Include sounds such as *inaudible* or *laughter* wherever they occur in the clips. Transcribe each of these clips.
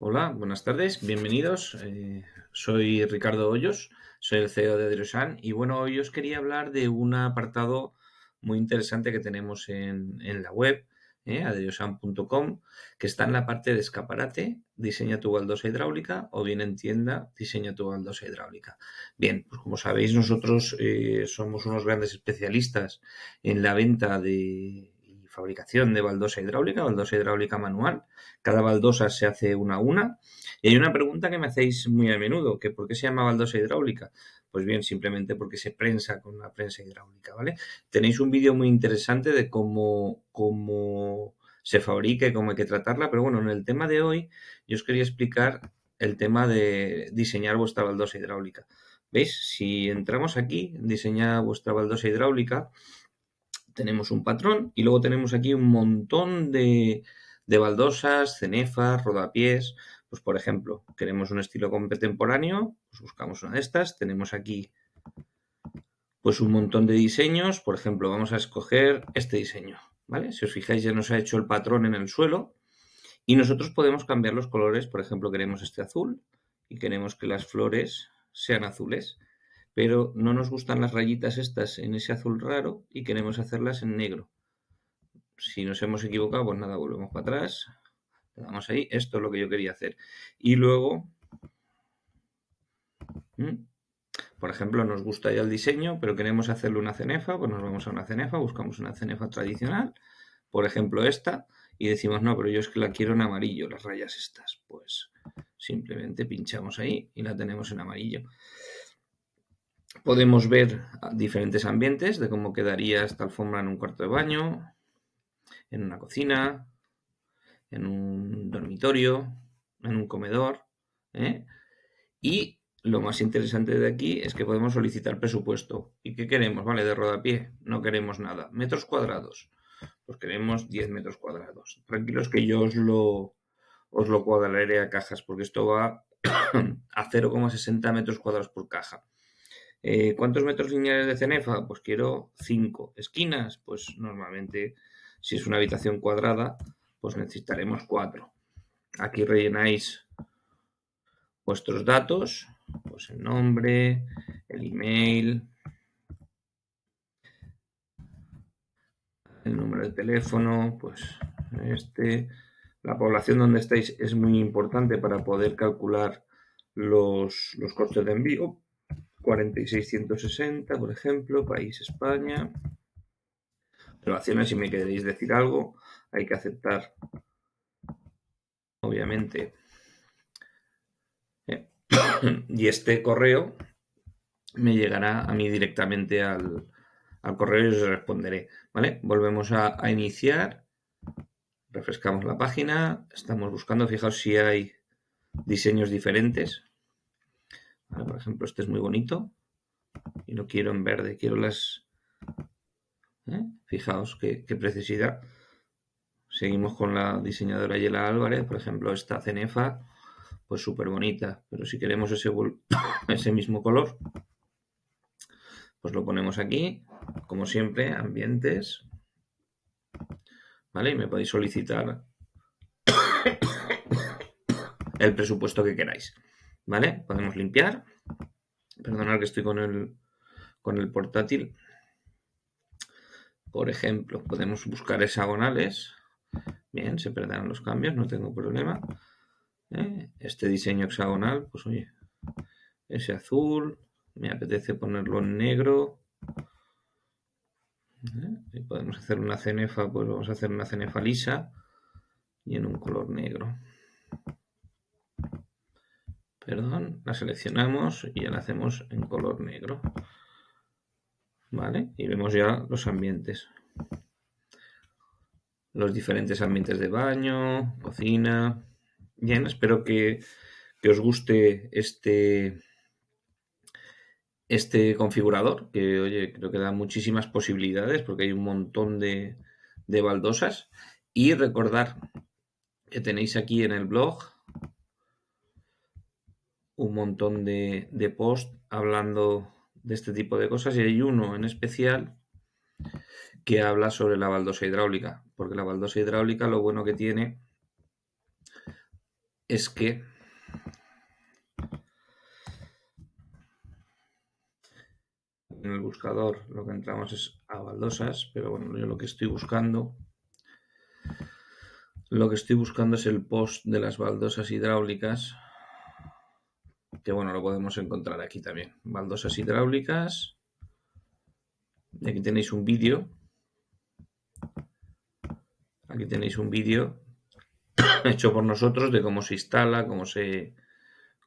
Hola, buenas tardes, bienvenidos. Eh, soy Ricardo Hoyos, soy el CEO de Adriosan y bueno, hoy os quería hablar de un apartado muy interesante que tenemos en, la web, eh, adriosan.com, que está en la parte de escaparate, diseña tu baldosa hidráulica o bien en tienda, diseña tu baldosa hidráulica. Bien, pues como sabéis nosotros eh, somos unos grandes especialistas en la venta de fabricación de baldosa hidráulica, baldosa hidráulica manual. Cada baldosa se hace una a una. Y hay una pregunta que me hacéis muy a menudo, que ¿por qué se llama baldosa hidráulica? Pues bien, simplemente porque se prensa con una prensa hidráulica, ¿vale? Tenéis un vídeo muy interesante de cómo, cómo se fabrica y cómo hay que tratarla, pero bueno, en el tema de hoy yo os quería explicar el tema de diseñar vuestra baldosa hidráulica. ¿Veis? Si entramos aquí, diseñar vuestra baldosa hidráulica, tenemos un patrón y luego tenemos aquí un montón de, baldosas, cenefas, rodapiés. Pues por ejemplo, queremos un estilo contemporáneo, pues buscamos una de estas. Tenemos aquí pues un montón de diseños. Por ejemplo, vamos a escoger este diseño. ¿vale? Si os fijáis ya nos ha hecho el patrón en el suelo y nosotros podemos cambiar los colores. Por ejemplo, queremos este azul y queremos que las flores sean azules pero no nos gustan las rayitas estas en ese azul raro y queremos hacerlas en negro. Si nos hemos equivocado, pues nada, volvemos para atrás, le damos ahí, esto es lo que yo quería hacer. Y luego, por ejemplo, nos gusta ya el diseño, pero queremos hacerle una cenefa, pues nos vamos a una cenefa, buscamos una cenefa tradicional, por ejemplo esta, y decimos, no, pero yo es que la quiero en amarillo, las rayas estas. Pues simplemente pinchamos ahí y la tenemos en amarillo. Podemos ver diferentes ambientes de cómo quedaría esta alfombra en un cuarto de baño, en una cocina, en un dormitorio, en un comedor. ¿eh? Y lo más interesante de aquí es que podemos solicitar presupuesto. ¿Y qué queremos? Vale, de rodapié. No queremos nada. Metros cuadrados. Pues queremos 10 metros cuadrados. Tranquilos que yo os lo, os lo cuadraré a cajas porque esto va *coughs* a 0,60 metros cuadrados por caja. Eh, ¿Cuántos metros lineales de cenefa? Pues quiero cinco ¿Esquinas? Pues normalmente, si es una habitación cuadrada, pues necesitaremos cuatro Aquí rellenáis vuestros datos, pues el nombre, el email, el número de teléfono, pues este. La población donde estáis es muy importante para poder calcular los, los costes de envío, 4660, por ejemplo, país España. Relaciones, si me queréis decir algo, hay que aceptar, obviamente. Eh, *coughs* y este correo me llegará a mí directamente al, correo y os responderé. ¿Vale? Volvemos a, a iniciar. Refrescamos la página. Estamos buscando, fijaos si hay diseños diferentes. Por ejemplo, este es muy bonito y lo quiero en verde, quiero las... ¿eh? Fijaos qué, precisidad. Seguimos con la diseñadora Yela Álvarez, por ejemplo, esta cenefa, pues súper bonita, pero si queremos ese, *coughs* ese mismo color, pues lo ponemos aquí, como siempre, ambientes, ¿vale? Y me podéis solicitar *coughs* el presupuesto que queráis. ¿Vale? Podemos limpiar. Perdonad que estoy con el, portátil. Por ejemplo, podemos buscar hexagonales. Bien, se perderán los cambios, no tengo problema. Eh, este diseño hexagonal, pues oye, ese azul, me apetece ponerlo en negro. Eh, podemos hacer una cenefa, pues vamos a hacer una cenefa lisa y en un color negro perdón, la seleccionamos y ya la hacemos en color negro. ¿Vale? Y vemos ya los ambientes. Los diferentes ambientes de baño, cocina. Bien, espero que, os guste este, este configurador, que oye, creo que da muchísimas posibilidades porque hay un montón de, de baldosas. Y recordar que tenéis aquí en el blog un montón de, de posts hablando de este tipo de cosas y hay uno en especial que habla sobre la baldosa hidráulica, porque la baldosa hidráulica lo bueno que tiene es que en el buscador lo que entramos es a baldosas, pero bueno, yo lo que estoy buscando lo que estoy buscando es el post de las baldosas hidráulicas que bueno, lo podemos encontrar aquí también. Baldosas hidráulicas. Y aquí tenéis un vídeo. Aquí tenéis un vídeo *coughs* hecho por nosotros de cómo se instala, cómo se,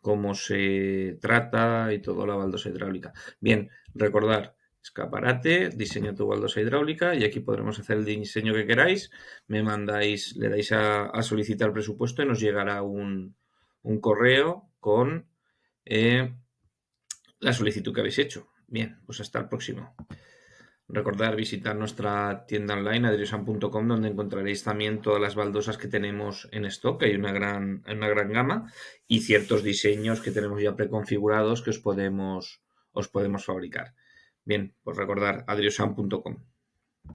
cómo se trata y todo la baldosa hidráulica. Bien, recordar, escaparate, diseño tu baldosa hidráulica y aquí podremos hacer el diseño que queráis. Me mandáis, le dais a, solicitar presupuesto y nos llegará un, un correo con eh, la solicitud que habéis hecho. Bien, pues hasta el próximo. Recordar visitar nuestra tienda online adriosan.com donde encontraréis también todas las baldosas que tenemos en stock, hay una gran, una gran gama y ciertos diseños que tenemos ya preconfigurados que os podemos, os podemos fabricar. Bien, pues recordar adriosan.com.